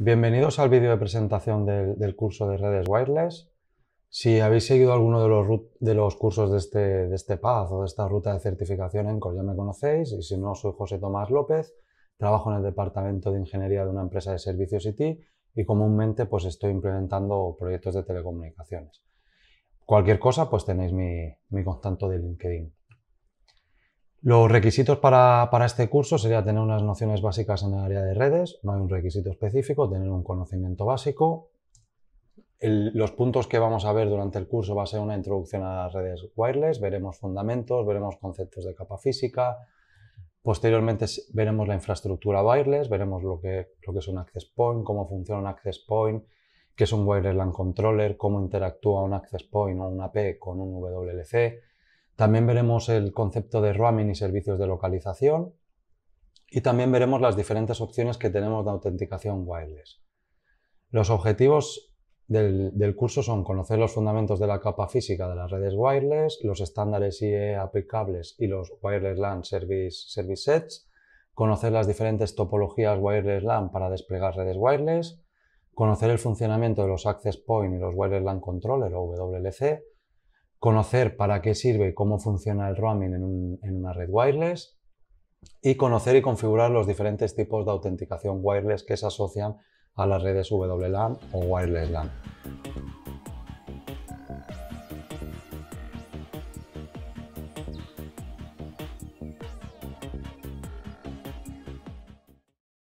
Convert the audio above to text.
Bienvenidos al vídeo de presentación del, curso de redes wireless. Si habéis seguido alguno de los, de los cursos de este, de este PAD o de esta ruta de certificación ENCOR ya me conocéis y si no, soy José Tomás López, trabajo en el departamento de ingeniería de una empresa de servicios IT y comúnmente pues estoy implementando proyectos de telecomunicaciones. Cualquier cosa pues tenéis mi, mi contacto de LinkedIn. Los requisitos para, este curso sería tener unas nociones básicas en el área de redes, no hay un requisito específico, tener un conocimiento básico. los puntos que vamos a ver durante el curso va a ser una introducción a las redes wireless, veremos fundamentos, veremos conceptos de capa física, posteriormente veremos la infraestructura wireless, veremos lo que, lo que es un access point, cómo funciona un access point, qué es un wireless LAN controller, cómo interactúa un access point o un AP con un WLC, también veremos el concepto de roaming y servicios de localización y también veremos las diferentes opciones que tenemos de autenticación wireless. Los objetivos del, curso son conocer los fundamentos de la capa física de las redes wireless, los estándares IE aplicables y los Wireless LAN Service, service Sets, conocer las diferentes topologías Wireless LAN para desplegar redes wireless, conocer el funcionamiento de los Access Point y los Wireless LAN Controller o WLC, conocer para qué sirve, y cómo funciona el roaming en, en una red wireless y conocer y configurar los diferentes tipos de autenticación wireless que se asocian a las redes WLAN o Wireless LAN.